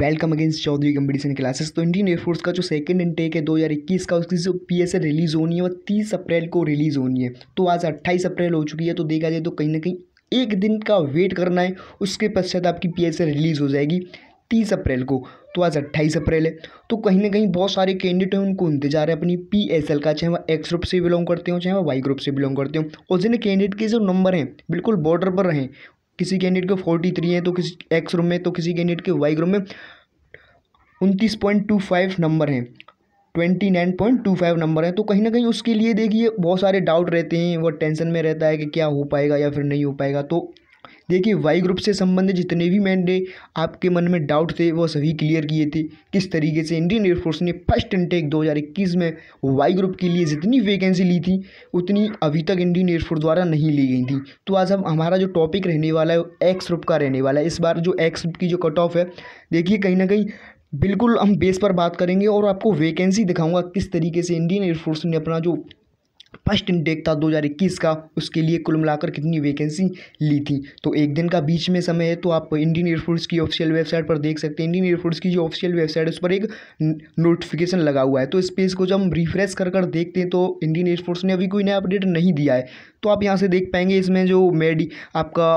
welcome against Chaudhary competition classes तो Indian Air Force का जो सेकंड इनटेक है दो हज़ार इक्कीस का उसकी जो पी एस रिलीज़ होनी है वो तीस अप्रैल को रिलीज़ होनी है तो आज अट्ठाईस अप्रैल हो चुकी है तो देखा जाए तो कहीं ना कहीं एक दिन का वेट करना है उसके पश्चात आपकी पी रिलीज़ हो जाएगी तीस अप्रैल को तो आज अट्ठाईस अप्रैल है तो कहीं ना कहीं बहुत सारे कैंडिडेट हैं उनको इंतजार है अपनी पी एस एल का चाहे वह एक्स ग्रुप से बिलोंग करते हो चाहे वह वाई ग्रुप से बिलोंग करते हो और जिन कैंडिडेट के जो नंबर हैं बिल्कुल बॉर्डर पर रहें किसी कैंडिडेट के फोर्टी थ्री हैं तो किसी एक्स ग्रुप में तो किसी कैंडिडेट के वाई ग्रुप में उनतीस पॉइंट टू फाइव नंबर हैं twenty nine point two five number हैं तो कहीं ना कहीं उसके लिए देखिए बहुत सारे डाउट रहते हैं वो टेंशन में रहता है कि क्या हो पाएगा या फिर नहीं हो पाएगा तो देखिए वाई ग्रुप से संबंधित जितने भी मैंने आपके मन में डाउट थे वो सभी क्लियर किए थे किस तरीके से इंडियन एयरफोर्स ने फर्स्ट इंटेक 2021 में वाई ग्रुप के लिए जितनी वैकेंसी ली थी उतनी अभी तक इंडियन एयरफोर्स द्वारा नहीं ली गई थी तो आज हम हमारा जो टॉपिक रहने वाला है एक्स ग्रुप का रहने वाला है इस बार जो एक्स ग्रुप की जो कट ऑफ है देखिए कहीं ना कहीं बिल्कुल हम बेस पर बात करेंगे और आपको वैकेंसी दिखाऊंगा किस तरीके से इंडियन एयरफोर्स ने अपना जो फर्स्ट इंटेक था 2021 का उसके लिए कुल मिलाकर कितनी वैकेंसी ली थी तो एक दिन का बीच में समय है तो आप इंडियन एयरफोर्स की ऑफिशियल वेबसाइट पर देख सकते हैं इंडियन एयरफोर्स की जो ऑफिशियल वेबसाइट है उस पर एक नोटिफिकेशन लगा हुआ है तो इस पेज को जब हम रिफ्रेश कर कर देखते हैं तो इंडियन एयरफोर्स ने अभी कोई नया अपडेट नहीं दिया है तो आप यहाँ से देख पाएंगे इसमें जो मेडी आपका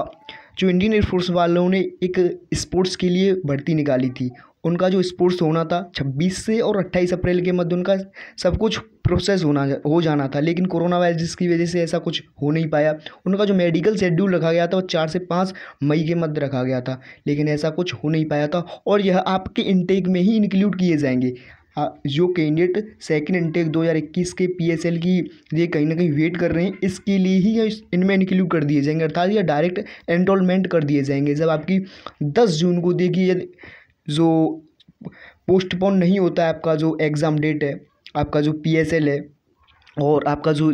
जो इंडियन एयरफोर्स वालों ने एक स्पोर्ट्स के लिए भर्ती निकाली थी उनका जो स्पोर्ट्स होना था छब्बीस से और अट्ठाईस अप्रैल के मध्य उनका सब कुछ प्रोसेस होना हो जाना था लेकिन कोरोना वायरस की वजह से ऐसा कुछ हो नहीं पाया उनका जो मेडिकल शेड्यूल रखा गया था वो चार से पाँच मई के मध्य रखा गया था लेकिन ऐसा कुछ हो नहीं पाया था और यह आपके इनटेक में ही इंक्लूड किए जाएंगे जो कैंडिडेट सेकंड इनटेक 2021 के पीएसएल की ये कहीं ना कहीं वेट कर रहे हैं इसके लिए ही इनमें इंक्लूड कर दिए जाएंगे अर्थात यह डायरेक्ट एनरोलमेंट कर दिए जाएंगे जब आपकी 10 जून को देखिए जो पोस्टपोन नहीं होता है आपका जो एग्ज़ाम डेट है आपका जो पी एस एल है और आपका जो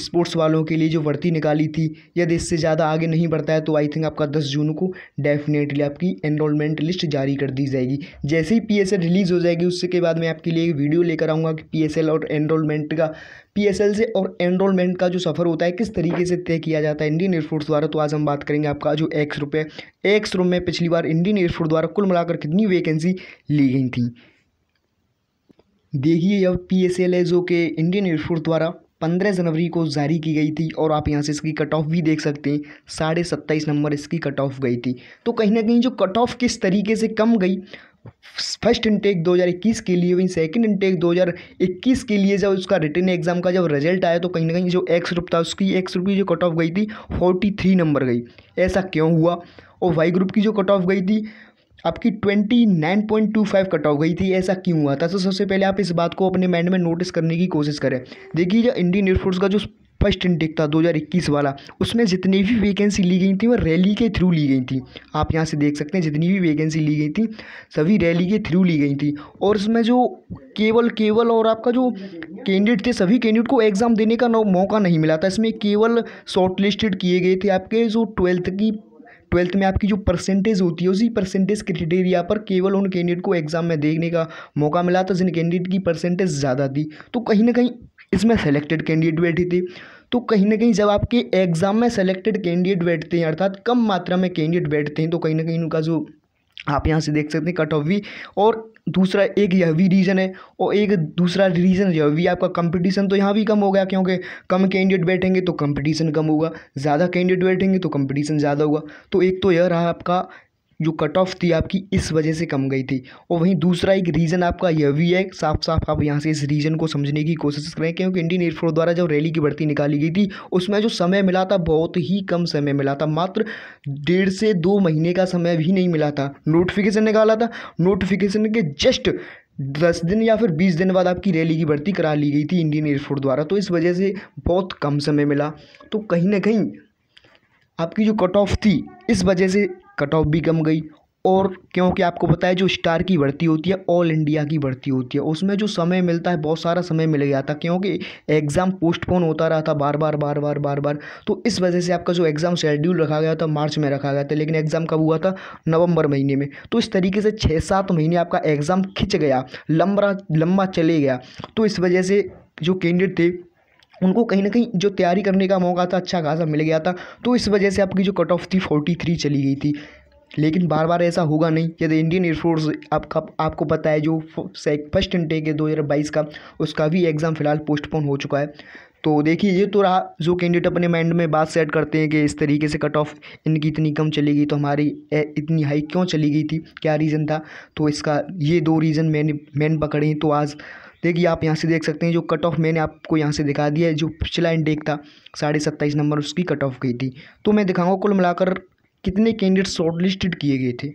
स्पोर्ट्स वालों के लिए जो भर्ती निकाली थी यदि इससे ज़्यादा आगे नहीं बढ़ता है तो आई थिंक आपका दस जून को डेफिनेटली आपकी एनरोलमेंट लिस्ट जारी कर दी जाएगी जैसे ही पी रिलीज़ हो जाएगी उसके बाद मैं आपके लिए एक वीडियो लेकर आऊँगा कि पी और एनरोलमेंट का पी से और एनरोलमेंट का जो सफ़र होता है किस तरीके से तय किया जाता है इंडियन एयरफोर्स द्वारा तो आज हम बात करेंगे आपका जो एक्स रूप है एक्स रूम में पिछली बार इंडियन एयरफोर्स द्वारा कुल मिलाकर कितनी वैकेंसी ली गई थी देखिए अब पी एस एल है जो कि इंडियन एयरफोर्स द्वारा पंद्रह जनवरी को जारी की गई थी और आप यहाँ से इसकी कट ऑफ भी देख सकते हैं साढ़े सत्ताईस नंबर इसकी कट ऑफ गई थी तो कहीं ना कहीं जो कट ऑफ किस तरीके से कम गई फर्स्ट इंटेक 2021 के लिए वहीं सेकंड इंटेक 2021 के लिए जब उसका रिटर्न एग्जाम का जब रिजल्ट आया तो कहीं ना कहीं जो एक्स ग्रुप था उसकी एक्स ग्रुप की जो कट ऑफ गई थी फोर्टी थ्री नंबर गई ऐसा क्यों हुआ और वाई ग्रुप की जो कट ऑफ गई थी आपकी twenty nine point two five cut off गई थी ऐसा क्यों हुआ था तो सबसे पहले आप इस बात को अपने माइंड में नोटिस करने की कोशिश करें देखिए जो इंडियन एयरफोर्स का जो फर्स्ट इंटेक था 2021 वाला उसमें जितनी भी वैकेंसी ली गई थी वो रैली के थ्रू ली गई थी आप यहाँ से देख सकते हैं जितनी भी वैकेंसी ली गई थी सभी रैली के थ्रू ली गई थी और उसमें जो केवल केवल और आपका जो कैंडिडेट थे सभी कैंडिडेट को एग्ज़ाम देने का मौका नहीं मिला था इसमें केवल शॉर्ट लिस्टेड किए गए थे आपके जो ट्वेल्थ की ट्वेल्थ में आपकी जो परसेंटेज होती है उसी परसेंटेज क्रिटेरिया पर केवल उन कैंडिडेट को एग्ज़ाम में देखने का मौका मिला था जिन कैंडिडेट की परसेंटेज ज़्यादा थी तो कहीं ना कहीं इसमें सेलेक्टेड कैंडिडेट बैठे थे तो कहीं ना कहीं जब आपके एग्ज़ाम में सेलेक्टेड कैंडिडेट बैठते हैं अर्थात कम मात्रा में कैंडिडेट बैठते हैं तो कहीं ना कहीं उनका जो आप यहाँ से देख सकते हैं कट ऑफ भी और दूसरा एक यह भी रीज़न है और एक दूसरा रीज़न यह भी आपका कंपटीशन तो यहाँ भी कम हो गया क्योंकि कम कैंडिडेट बैठेंगे तो कंपटीशन कम होगा ज़्यादा कैंडिडेट बैठेंगे तो कंपटीशन ज़्यादा होगा तो एक तो यह रहा आपका जो कट ऑफ थी आपकी इस वजह से कम गई थी और वहीं दूसरा एक रीज़न आपका यह भी है साफ साफ आप यहाँ से इस रीज़न को समझने की कोशिश करें क्योंकि इंडियन एयरफोर्स द्वारा जब रैली की भर्ती निकाली गई थी उसमें जो समय मिला था बहुत ही कम समय मिला था मात्र डेढ़ से दो महीने का समय भी नहीं मिला था नोटिफिकेशन निकाला था नोटिफिकेशन के जस्ट दस दिन या फिर बीस दिन बाद आपकी रैली की भर्ती करा ली गई थी इंडियन एयरफोर्स द्वारा तो इस वजह से बहुत कम समय मिला तो कहीं ना कहीं आपकी जो कट ऑफ थी इस वजह से कट ऑफ भी कम गई और क्योंकि आपको पता है जो स्टार की भर्ती होती है ऑल इंडिया की भर्ती होती है उसमें जो समय मिलता है बहुत सारा समय मिल गया था क्योंकि एग्ज़ाम पोस्टपोन होता रहा था बार बार बार बार बार बार तो इस वजह से आपका जो एग्ज़ाम शेड्यूल रखा गया था मार्च में रखा गया था लेकिन एग्ज़ाम कब हुआ था नवंबर महीने में तो इस तरीके से छः सात महीने आपका एग्ज़ाम खिंच गया लंबा लंबा चले गया तो इस वजह से जो कैंडिडेट थे उनको कहीं ना कहीं जो तैयारी करने का मौका था अच्छा खासा मिल गया था तो इस वजह से आपकी जो कट ऑफ थी फोर्टी थ्री चली गई थी लेकिन बार बार ऐसा होगा नहीं यदि इंडियन एयरफोर्स आपका आपको पता है जो फर्स्ट इनटेक है बाईस का उसका भी एग्ज़ाम फ़िलहाल पोस्टपोन हो चुका है तो देखिए ये तो रहा जो कैंडिडेट अपने माइंड में बात सेट करते हैं कि इस तरीके से कट ऑफ इनकी इतनी कम चली गई तो हमारी इतनी हाई क्यों चली गई थी क्या रीज़न था तो इसका ये दो रीज़न मैंने मैन पकड़े हैं तो आज देखिए आप यहाँ से देख सकते हैं जो कट ऑफ मैंने आपको यहाँ से दिखा दिया है जो पिछला इंडेक था साढ़े सत्ताईस नंबर उसकी कट ऑफ गई थी तो मैं दिखाऊंगा कुल मिलाकर कितने कैंडिडेट शॉर्टलिस्टेड किए गए थे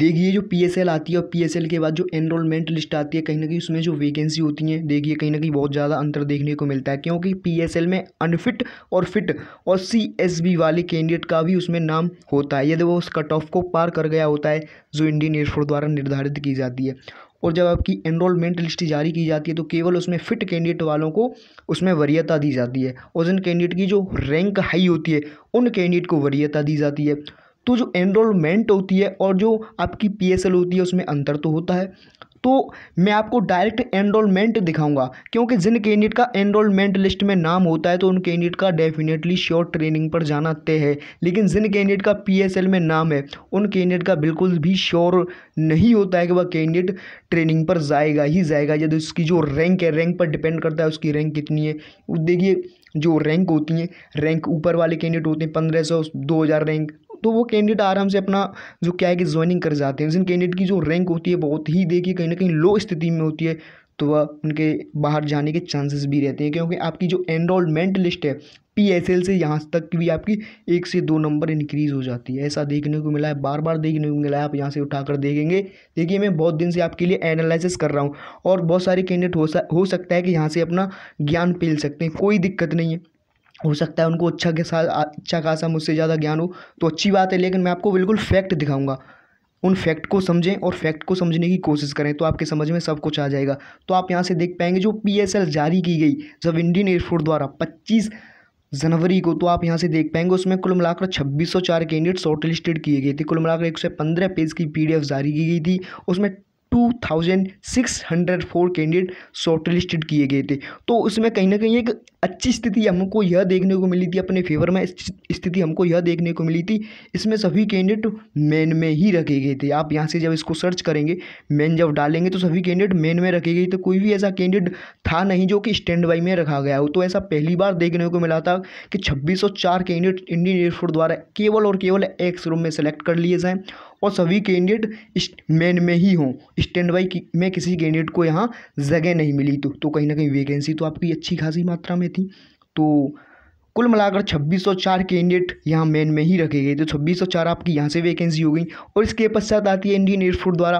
देखिए जो एल आती है और एल के बाद जो एनरोलमेंट लिस्ट आती है कहीं ना कहीं उसमें जो वैकेंसी होती है देखिए कहीं ना कहीं बहुत ज़्यादा अंतर देखने को मिलता है क्योंकि एल में अनफिट और फिट और बी वाले कैंडिडेट का भी उसमें नाम होता है यदि वो उस कट ऑफ को पार कर गया होता है जो इंडियन एयरफोर्स द्वारा निर्धारित की जाती है और जब आपकी एनरोलमेंट लिस्ट जारी की जाती है तो केवल उसमें फिट कैंडिडेट वालों को उसमें वरीयता दी जाती है और जिन कैंडिडेट की जो रैंक हाई होती है उन कैंडिडेट को वरीयता दी जाती है तो जो एनरोलमेंट होती है और जो आपकी पी होती है उसमें अंतर तो होता है तो मैं आपको डायरेक्ट एनरोलमेंट दिखाऊंगा क्योंकि जिन कैंडिडेट का एनरोलमेंट लिस्ट में नाम होता है तो उन कैंडिडेट का डेफिनेटली श्योर ट्रेनिंग पर जाना तय है लेकिन जिन कैंडिडेट का पीएसएल में नाम है उन कैंडिडेट का बिल्कुल भी श्योर नहीं होता है कि वह कैंडिडेट ट्रेनिंग पर जाएगा ही जाएगा यदि उसकी तो जो रैंक है रैंक पर डिपेंड करता है उसकी रैंक कितनी है देखिए जो रैंक होती हैं रैंक ऊपर वाले कैंडिडेट होते हैं पंद्रह सौ दो हज़ार रैंक तो वो कैंडिडेट आराम से अपना जो क्या है कि ज्वाइनिंग कर जाते हैं जिन कैंडिडेट की जो रैंक होती है बहुत ही देखिए कहीं ना कहीं लो स्थिति में होती है तो वह उनके बाहर जाने के चांसेस भी रहते हैं क्योंकि आपकी जो enrolment list P S L एल से यहाँ तक भी आपकी एक से दो नंबर इंक्रीज़ हो जाती है ऐसा देखने को मिला है बार बार देखने को मिला है आप यहाँ से उठाकर देखेंगे देखिए मैं बहुत दिन से आपके लिए एनालिसिस कर रहा हूँ और बहुत सारे कैंडिडेट हो, हो सकता है कि यहाँ से अपना ज्ञान पेल सकते हैं कोई दिक्कत नहीं है हो सकता है उनको अच्छा के साथ अच्छा खासा मुझसे ज़्यादा ज्ञान हो तो अच्छी बात है लेकिन मैं आपको बिल्कुल फैक्ट दिखाऊंगा उन फैक्ट को समझें और फैक्ट को समझने की कोशिश करें तो आपके समझ में सब कुछ आ जाएगा तो आप यहाँ से देख पाएंगे जो पी जारी की गई जब इंडियन एयरफोर्स द्वारा पच्चीस जनवरी को तो आप यहाँ से देख पाएंगे उसमें कुल मिलाकर छब्बीस सौ चार कैंडिडेट शॉर्ट लिस्टेड किए गए थे कुल मिलाकर एक सौ पंद्रह पेज की पीडीएफ जारी की गई थी उसमें 2,604 कैंडिडेट शॉर्टलिस्टेड किए गए थे तो उसमें कहीं ना कहीं एक अच्छी स्थिति हमको यह देखने को मिली थी अपने फेवर में स्थिति हमको यह देखने को मिली थी इसमें सभी कैंडिडेट मेन में ही रखे गए थे आप यहाँ से जब इसको सर्च करेंगे मेन जब डालेंगे तो सभी कैंडिडेट मेन में रखे गए थे कोई भी ऐसा कैंडिडेट था नहीं जो कि स्टैंड बाई में रखा गया हो तो ऐसा पहली बार देखने को मिला था कि छब्बीस कैंडिडेट इंडियन एयरफोर्स द्वारा केवल और केवल एक्स रूम में सेलेक्ट कर लिए जाएँ और सभी कैंडिडेट मेन में ही हों स्टैंड बाई में किसी कैंडिडेट को यहाँ जगह नहीं मिली तो तो कहीं ना कहीं वैकेंसी तो आपकी अच्छी खासी मात्रा में थी तो कुल मिलाकर 2604 कैंडिडेट यहाँ मेन में ही रखे गए तो 2604 आपकी यहाँ से वैकेंसी हो गई और इसके पश्चात आती है इंडियन एयरफोर्स द्वारा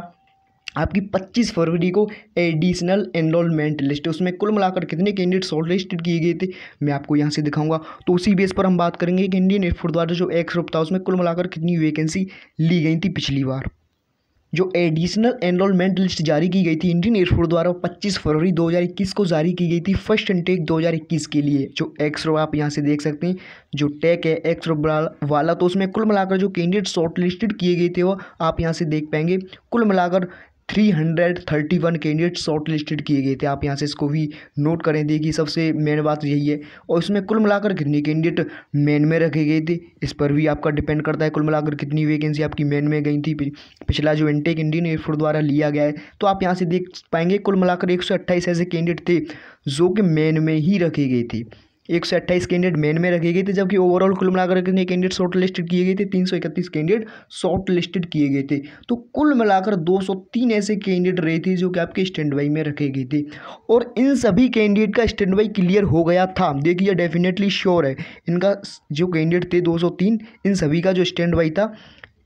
आपकी 25 फरवरी को एडिशनल एनरोलमेंट लिस्ट है उसमें कुल मिलाकर कितने कैंडिडेट शॉर्टलिस्टेड किए गए थे मैं आपको यहाँ से दिखाऊंगा तो उसी बेस पर हम बात करेंगे कि इंडियन एयरफोर्स द्वारा जो एक्स रूप था उसमें कुल मिलाकर कितनी वैकेंसी ली गई थी पिछली बार जो एडिशनल एनरोलमेंट लिस्ट जारी की गई थी इंडियन एयरफोर्स द्वारा पच्चीस फरवरी दो को जारी की गई थी फर्स्ट इंटेक दो के लिए जो एक्स रो आप यहाँ से देख सकते हैं जो टेक है एक्स रो वाला तो उसमें कुल मिलाकर जो कैंडिडेट शॉर्ट किए गए थे वो आप यहाँ से देख पाएंगे कुल मिलाकर three hundred thirty one candidate shortlisted किए गए थे आप यहाँ से इसको भी नोट करें देखिए सबसे मेन बात तो यही है और इसमें कुल मिलाकर कितने कैंडिडेट मेन में रखे गए थे इस पर भी आपका डिपेंड करता है कुल मिलाकर कितनी वैकेंसी आपकी मेन में गई थी पिछला जो इनटेक इंडियन एयरफोर्स द्वारा लिया गया है तो आप यहाँ से देख पाएंगे कुल मिलाकर एक ऐसे कैंडिडेट थे जो कि मेन में ही रखे गए थे एक सौ अट्ठाईस कैंडिडेट मेन में रखे गए थे जबकि ओवरऑल कुल मिलाकर कितने कैंडिडेट शॉर्ट लिस्टेड किए गए थे तीन सौ इकतीस कैंडिडेट शॉर्ट लिस्टेड किए गए थे तो कुल मिलाकर दो सौ तीन ऐसे कैंडिडेट रहे थे जो कि आपके स्टैंड बाई में रखे गए थे और इन सभी कैंडिडेट का स्टैंड बाई क्लियर हो गया था देखिए डेफिनेटली श्योर है इनका जो कैंडिडेट थे दो सौ तीन इन सभी का जो स्टैंड बाई था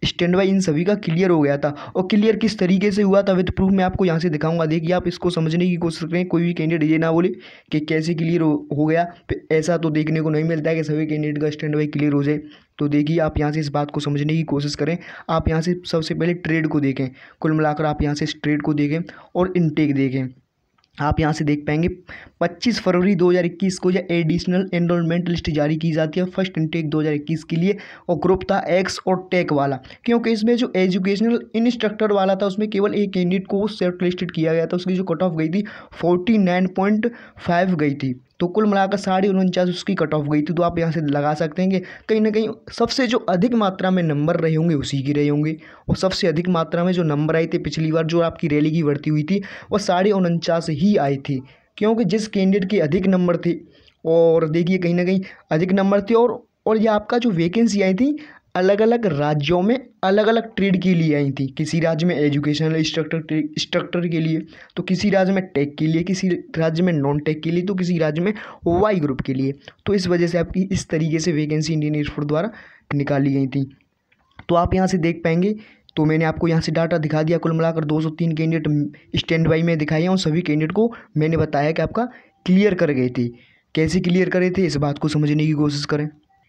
स्टैंड बाई इन सभी का क्लियर हो गया था और क्लियर किस तरीके से हुआ था विथ प्रूफ मैं आपको यहाँ से दिखाऊंगा देखिए आप इसको समझने की कोशिश करें कोई भी कैंडिडेट ये ना बोले कि कैसे क्लियर हो, हो गया ऐसा तो देखने को नहीं मिलता है कि सभी कैंडिडेट का स्टैंड बाई क्लियर हो जाए तो देखिए आप यहाँ से इस बात को समझने की कोशिश करें आप यहाँ से सबसे पहले ट्रेड को देखें कुल मिलाकर आप यहाँ से इस ट्रेड को देखें और इनटेक देखें आप यहाँ से देख पाएंगे 25 फरवरी 2021 को यह एडिशनल एनरोलमेंट लिस्ट जारी की जाती है फर्स्ट इंटेक 2021 के लिए और ग्रुप था एक्स और टेक वाला क्योंकि इसमें जो एजुकेशनल इंस्ट्रक्टर वाला था उसमें केवल एक कैंडिडेट को सेट लिस्टेड किया गया था उसकी जो कट ऑफ गई थी 49.5 गई थी तो कुल मिलाकर साढ़े उनचास उसकी कट ऑफ गई थी तो आप यहाँ से लगा सकते हैं कि कहीं ना कहीं सबसे जो अधिक मात्रा में नंबर रहे होंगे उसी की रहे होंगे और सबसे अधिक मात्रा में जो नंबर आए थे पिछली बार जो आपकी रैली की बढ़ती हुई थी वह साढ़े उनचास ही आई थी क्योंकि जिस कैंडिडेट के अधिक नंबर थे और देखिए कहीं ना कहीं अधिक नंबर थे और और यह आपका जो वैकेंसी आई थी अलग अलग राज्यों में अलग अलग ट्रेड के लिए आई थी किसी राज्य में एजुकेशनल स्ट्रक्चर स्ट्रक्चर के लिए तो किसी राज्य में टेक के लिए किसी राज्य में नॉन टेक के लिए तो किसी राज्य में वाई ग्रुप के लिए तो इस वजह से आपकी इस तरीके से वैकेंसी इंडियन एयरफोर्स द्वारा निकाली गई थी तो आप यहाँ से देख पाएंगे तो मैंने आपको यहाँ से डाटा दिखा दिया कुल मिलाकर तीन कैंडिडेट स्टैंड बाई में दिखाई और सभी कैंडिडेट को मैंने बताया कि आपका क्लियर कर गए थे कैसे क्लियर करे थे इस बात को समझने की कोशिश करें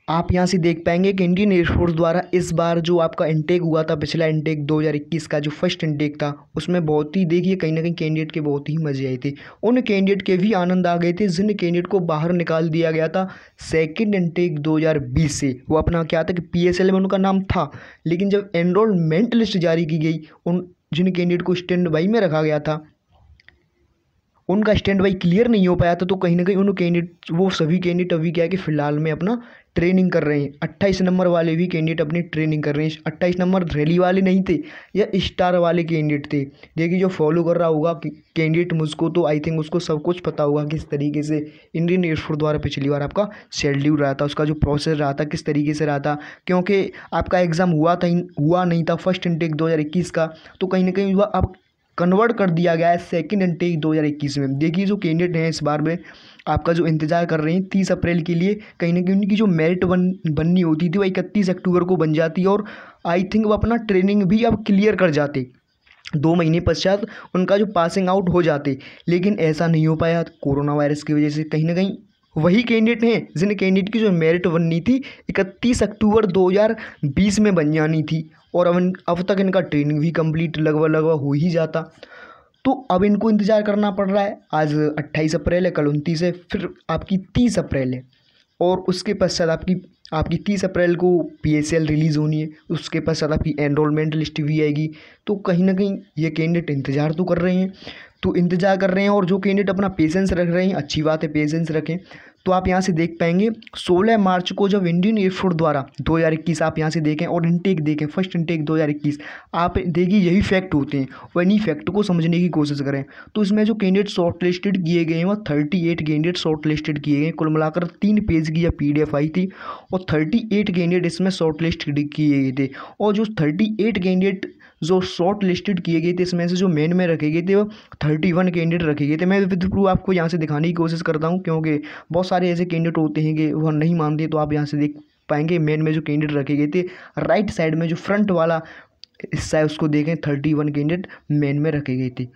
आप यहाँ से देख पाएंगे कि इंडियन एयरफोर्स द्वारा इस बार जो आपका इंटेक हुआ था पिछला इंटेक 2021 का जो फर्स्ट इंटेक था उसमें बहुत ही देखिए कहीं ना कहीं कैंडिडेट के बहुत ही मजे आए थे उन कैंडिडेट के भी आनंद आ गए थे जिन कैंडिडेट को बाहर निकाल दिया गया था सेकंड इनटेक 2020 से वो अपना क्या था कि पी में उनका नाम था लेकिन जब एनरोलमेंट लिस्ट जारी की गई उन जिन कैंडिडेट को स्टैंड बाई में रखा गया था उनका स्टैंड बाई क्लियर नहीं हो पाया था तो कहीं ना कहीं उन कैंडिडेट वो सभी कैंडिडेट अभी क्या है कि फ़िलहाल में अपना ट्रेनिंग कर रहे हैं अट्ठाईस नंबर वाले भी कैंडिडेट अपनी ट्रेनिंग कर रहे हैं अट्ठाईस नंबर रैली वाले नहीं थे या स्टार वाले कैंडिडेट थे देखिए जो फॉलो कर रहा होगा कैंडिडेट मुझको तो आई थिंक उसको सब कुछ पता होगा किस तरीके से इंडियन एयरफोर्स द्वारा पिछली बार आपका शेड्यूल रहा था उसका जो प्रोसेस रहा था किस तरीके से रहा था क्योंकि आपका एग्ज़ाम हुआ था हुआ नहीं था फर्स्ट इंटेक दो का तो कहीं ना कहीं आप कन्वर्ट कर दिया गया है सेकेंड इनटेक 2021 में देखिए जो कैंडिडेट हैं इस बार में आपका जो इंतजार कर रहे हैं तीस अप्रैल के लिए कहीं ना कहीं उनकी जो मेरिट बन बननी होती थी वो इकतीस अक्टूबर को बन जाती है और आई थिंक वो अपना ट्रेनिंग भी अब क्लियर कर जाते दो महीने पश्चात उनका जो पासिंग आउट हो जाते लेकिन ऐसा नहीं हो पाया कोरोना वायरस की वजह से कहीं ना कहीं वही कैंडिडेट हैं जिन कैंडिडेट की जो मेरिट बननी थी इकतीस अक्टूबर 2020 में बन जानी थी और अब इन अब तक इनका ट्रेनिंग भी कंप्लीट लगभग लगभग हो ही जाता तो अब इनको इंतज़ार करना पड़ रहा है आज अट्ठाईस अप्रैल है कल उनतीस है फिर आपकी तीस अप्रैल है और उसके पश्चात आपकी आपकी तीस अप्रैल को पी एस एल रिलीज़ होनी है उसके पश्चात आपकी एनरोलमेंट लिस्ट भी आएगी तो कहीं ना कहीं ये कैंडिडेट इंतज़ार तो कर रहे हैं तो इंतज़ार कर रहे हैं और जो कैंडिडेट अपना पेशेंस रख रहे हैं अच्छी बात है पेशेंस रखें तो आप यहाँ से देख पाएंगे 16 मार्च को जब इंडियन एयरफोर्स द्वारा 2021 आप यहाँ से देखें और इनटेक देखें फर्स्ट इनटेक 2021 आप देखिए यही फैक्ट होते हैं और इन्हीं फैक्ट को समझने की कोशिश करें तो इसमें जो कैंडिडेट शॉर्ट लिस्टेड किए गए हैं वह thirty eight candidate shortlisted किए गए कुल मिलाकर तीन पेज की यह पी आई थी और थर्टी एट कैंडिडेट इसमें शॉर्ट लिस्ट किए गए थे और जो थर्टी एट कैंडिडेट जो शॉर्ट लिस्टेड किए गए थे इसमें से जो मेन में रखे गए थे वो थर्टी वन कैंडिडेट रखे गए थे मैं विद प्रूफ आपको यहाँ से दिखाने की कोशिश करता हूँ क्योंकि बहुत सारे ऐसे कैंडिडेट होते हैं कि वह नहीं मानते तो आप यहाँ से देख पाएंगे मेन में जो कैंडिडेट रखे गए थे राइट साइड में जो फ्रंट वाला हिस्सा है उसको देखें थर्टी वन कैंडिडेट मेन में रखे गए थे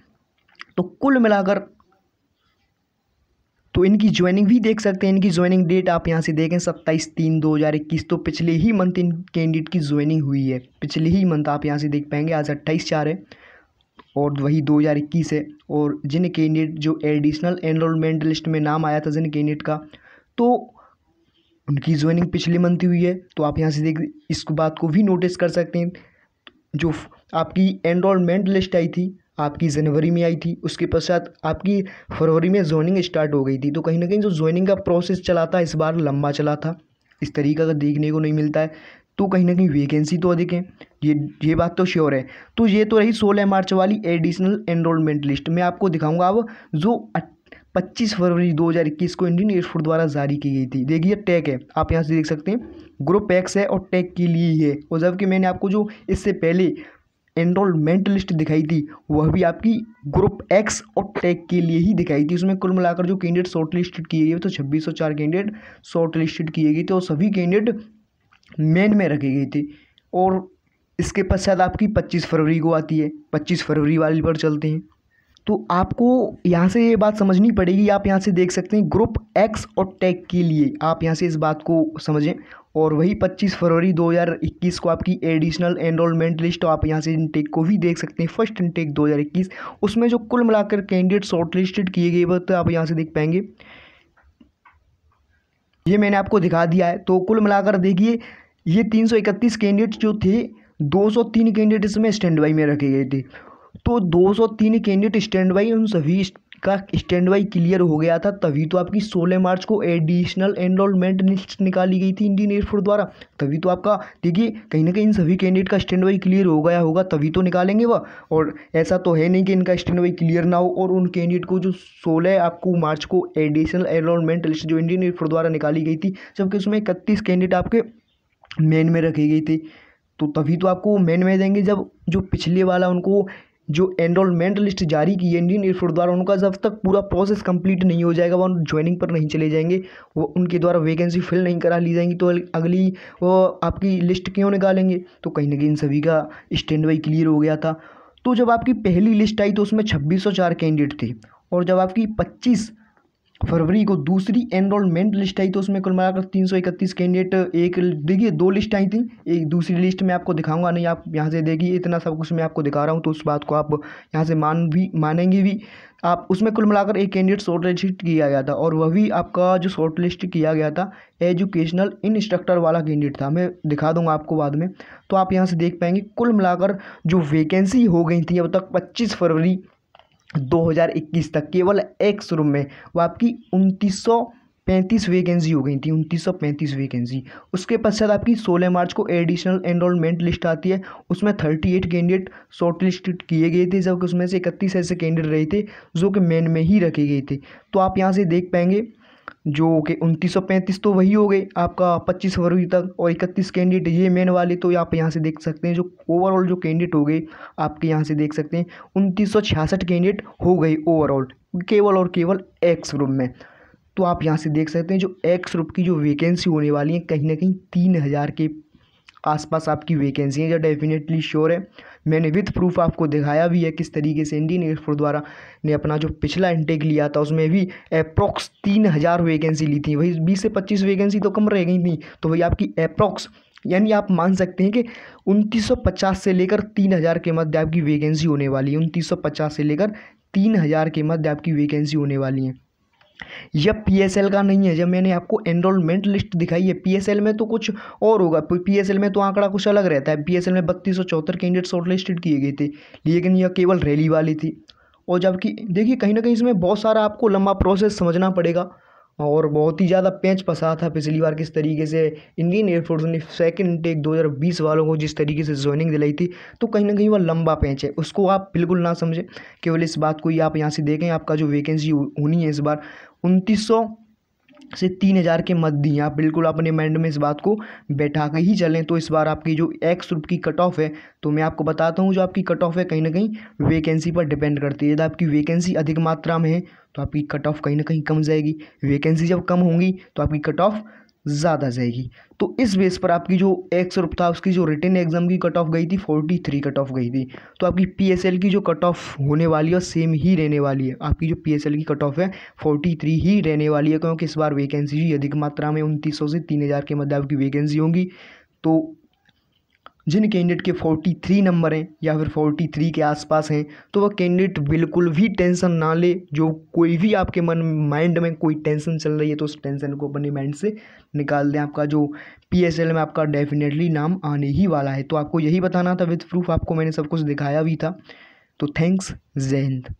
तो कुल मिलाकर तो इनकी ज्वाइनिंग भी देख सकते हैं इनकी ज्वाइनिंग डेट आप यहाँ से देखें सत्ताईस तीन दो हज़ार इक्कीस तो पिछले ही मंथ इन कैंडिडेट की ज्वाइनिंग हुई है पिछले ही मंथ आप यहाँ से देख पाएंगे आज अट्ठाईस चार है और वही दो हज़ार इक्कीस है और जिन कैंडिडेट जो एडिशनल एनरोलमेंट लिस्ट में नाम आया था जिन कैंडिडेट का तो उनकी ज्वाइनिंग पिछले मंथ हुई है तो आप यहाँ से देख इस बात को भी नोटिस कर सकते हैं जो आपकी एनरोलमेंट लिस्ट आई थी आपकी जनवरी में आई थी उसके पश्चात आपकी फरवरी में ज्वाइनिंग स्टार्ट हो गई थी तो कहीं ना कहीं जो ज्वाइनिंग का प्रोसेस चला था इस बार लंबा चला था इस तरीका का देखने को नहीं मिलता है तो कहीं ना कहीं वैकेंसी तो अधिक है ये ये बात तो श्योर है तो ये तो रही सोलह मार्च वाली एडिशनल एनरोलमेंट लिस्ट मैं आपको दिखाऊंगा अब जो पच्चीस फरवरी 2021 को इंडियन एयरफोर्स द्वारा जारी की गई थी देखिए टैग है आप यहाँ से देख सकते हैं ग्रुप एक्स है और टैग के लिए ही है और जबकि मैंने आपको जो इससे पहले एनरोलमेंट लिस्ट दिखाई थी वह भी आपकी ग्रुप एक्स और टेक के लिए ही दिखाई थी उसमें कुल मिलाकर जो कैंडिडेट शॉर्ट लिस्टेड किए गए तो छब्बीस सौ चार कैंडिडेट शॉर्ट लिस्टेड किए गए थे और सभी कैंडिडेट मेन में रखे गए थे और इसके पश्चात आपकी पच्चीस फरवरी को आती है पच्चीस फरवरी वाली पर चलते हैं तो आपको यहाँ से ये बात समझनी पड़ेगी आप यहाँ से देख सकते हैं ग्रुप एक्स और टैग के लिए आप यहाँ से इस बात को समझें और वही 25 फरवरी 2021 को आपकी एडिशनल एनरोलमेंट लिस्ट आप यहाँ से इनटेक को भी देख सकते हैं फर्स्ट इनटेक 2021 उसमें जो कुल मिलाकर कैंडिडेट शॉर्ट लिस्टेड किए गए वक्त तो आप यहाँ से देख पाएंगे ये मैंने आपको दिखा दिया है तो कुल मिलाकर देखिए ये 331 कैंडिडेट जो थे 203 कैंडिडेट इसमें स्टैंड बाई में रखे गए थे तो 203 कैंडिडेट स्टैंड बाई उन सभी का स्टैंड बाई क्लियर हो गया था तभी तो आपकी 16 मार्च को एडिशनल एनरोलमेंट लिस्ट निकाली गई थी इंडियन एयरफोर्स द्वारा तभी तो आपका देखिए कहीं ना कहीं इन सभी कैंडिडेट का स्टैंड बाई क्लियर हो गया होगा तभी तो निकालेंगे वह और ऐसा तो है नहीं कि इनका स्टैंड बाई क्लियर ना हो और उन कैंडिडेट को जो सोलह आपको मार्च को एडिशनल एनरोलमेंट लिस्ट जो इंडियन एयरफोर्स द्वारा निकाली गई थी जबकि उसमें इकतीस कैंडिडेट आपके मेन में रखी गई थी तो तभी तो आपको मेन में देंगे जब जो पिछले वाला उनको जो एनरोलमेंट लिस्ट जारी की है इंडियन एयरफोर्स द्वारा उनका जब तक पूरा प्रोसेस कंप्लीट नहीं हो जाएगा वो ज्वाइनिंग पर नहीं चले जाएंगे वो उनके द्वारा वैकेंसी फिल नहीं करा ली जाएंगी तो अगली वो आपकी लिस्ट क्यों निकालेंगे तो कहीं ना कहीं इन सभी का स्टैंड बाई क्लियर हो गया था तो जब आपकी पहली लिस्ट आई तो उसमें छब्बीस सौ चार कैंडिडेट थे और जब आपकी पच्चीस फरवरी को दूसरी एनरोलमेंट लिस्ट आई तो उसमें कुल मिलाकर तीन सौ इकतीस कैंडिडेट एक देखिए दो लिस्ट आई थी एक दूसरी लिस्ट में आपको दिखाऊंगा नहीं आप यहाँ से देखिए इतना सब कुछ मैं आपको दिखा रहा हूँ तो उस बात को आप यहाँ से मान भी मानेंगे भी आप उसमें कुल मिलाकर एक कैंडिडेट शॉर्ट लिस्ट किया गया था और वह भी आपका जो शॉर्ट लिस्ट किया गया था एजुकेशनल इंस्ट्रक्टर वाला कैंडिडेट था मैं दिखा दूंगा आपको बाद में तो आप यहाँ से देख पाएंगे कुल मिलाकर जो वैकेंसी हो गई थी अब तक पच्चीस फरवरी दो हज़ार इक्कीस तक केवल एक रूम में वो आपकी उनतीस सौ पैंतीस वैकेंसी हो गई थी उनतीस सौ पैंतीस वैकेंसी उसके पश्चात आपकी सोलह मार्च को एडिशनल एनरोलमेंट लिस्ट आती है उसमें thirty eight candidate shortlist किए गए थे जबकि उसमें से इकतीस ऐसे कैंडिडेट रहे थे जो कि मेन में ही रखे गए थे तो आप यहाँ से देख पाएंगे जो कि उनतीस सौ पैंतीस तो वही हो गए आपका पच्चीस फरवरी तक और इकतीस कैंडिडेट ये मेन वाले तो आप यहाँ से देख सकते हैं जो ओवरऑल जो कैंडिडेट हो गए आपके यहाँ से देख सकते हैं उनतीस सौ छियासठ कैंडिडेट हो गए ओवरऑल केवल और केवल एक्स ग्रुप में तो आप यहाँ से देख सकते हैं जो एक्स ग्रुप की जो वैकेंसी होने वाली है कहीं ना कहीं तीन हज़ार के आसपास आपकी वैकेंसी है जो डेफिनेटली श्योर है मैंने विथ प्रूफ आपको दिखाया भी है किस तरीके से इंडियन एयरफोर्स द्वारा ने अपना जो पिछला इंटेक लिया था उसमें भी अप्रोक्स तीन हज़ार वैकेंसी ली थी वही बीस से पच्चीस वैकेंसी तो कम रह गई थी तो वही आपकी अप्रॉक्स यानी आप मान सकते हैं कि उनतीस सौ पचास से लेकर तीन हज़ार के मध्य आपकी वैकेंसी होने वाली है उनतीस सौ पचास से लेकर तीन हज़ार के मध्य आपकी वैकेंसी होने वाली है यह पी का नहीं है जब मैंने आपको एनरोलमेंट लिस्ट दिखाई है पी में तो कुछ और होगा पी में तो आंकड़ा कुछ अलग रहता है पी में बत्तीस सौ चौहत्तर कैंडिडेट शॉर्टलिस्टेड किए गए थे लेकिन यह केवल रैली वाली थी और जबकि देखिए कहीं ना कहीं इसमें बहुत सारा आपको लंबा प्रोसेस समझना पड़ेगा और बहुत ही ज़्यादा पेंच फंसा था पिछली बार किस तरीके से इंडियन एयरफोर्स ने सेकंड टेक 2020 वालों को जिस तरीके से ज्वाइनिंग दिलाई थी तो कहीं ना कहीं वह लंबा पेंच है उसको आप बिल्कुल ना समझें केवल इस बात को ही आप यहाँ से देखें आपका जो वैकेंसी होनी है इस बार उनतीस सौ से तीन हज़ार के मध्य दी आप बिल्कुल अपने माइंड में इस बात को बैठा के ही चलें तो इस बार आपकी जो एक्स रूप की कट ऑफ है तो मैं आपको बताता हूँ जो आपकी कट ऑफ है कहीं ना कहीं वैकेंसी पर डिपेंड करती है यदि आपकी वैकेंसी अधिक मात्रा में है तो आपकी कट ऑफ कहीं ना कहीं कम जाएगी वैकेंसी जब कम होंगी तो आपकी कट ऑफ ज़्यादा जाएगी तो इस बेस पर आपकी जो एक्स ग्रुप था उसकी जो रिटर्न एग्जाम की कट ऑफ गई थी फोर्टी थ्री कट ऑफ गई थी तो आपकी पीएसएल की जो कट ऑफ होने वाली है सेम ही रहने वाली है आपकी जो पीएसएल की कट ऑफ है फोर्टी थ्री ही रहने वाली है क्योंकि इस बार वैकेंसी अधिक मात्रा में उनतीस सौ से तीन हज़ार के मध्य आपकी वैकेंसी होंगी तो जिन कैंडिडेट के 43 नंबर हैं या फिर 43 के आसपास हैं तो वह कैंडिडेट बिल्कुल भी टेंशन ना ले जो कोई भी आपके मन माइंड में कोई टेंशन चल रही है तो उस टेंशन को अपने माइंड से निकाल दें आपका जो पी एस एल में आपका डेफिनेटली नाम आने ही वाला है तो आपको यही बताना था विथ प्रूफ आपको मैंने सब कुछ दिखाया भी था तो थैंक्स जय हिंद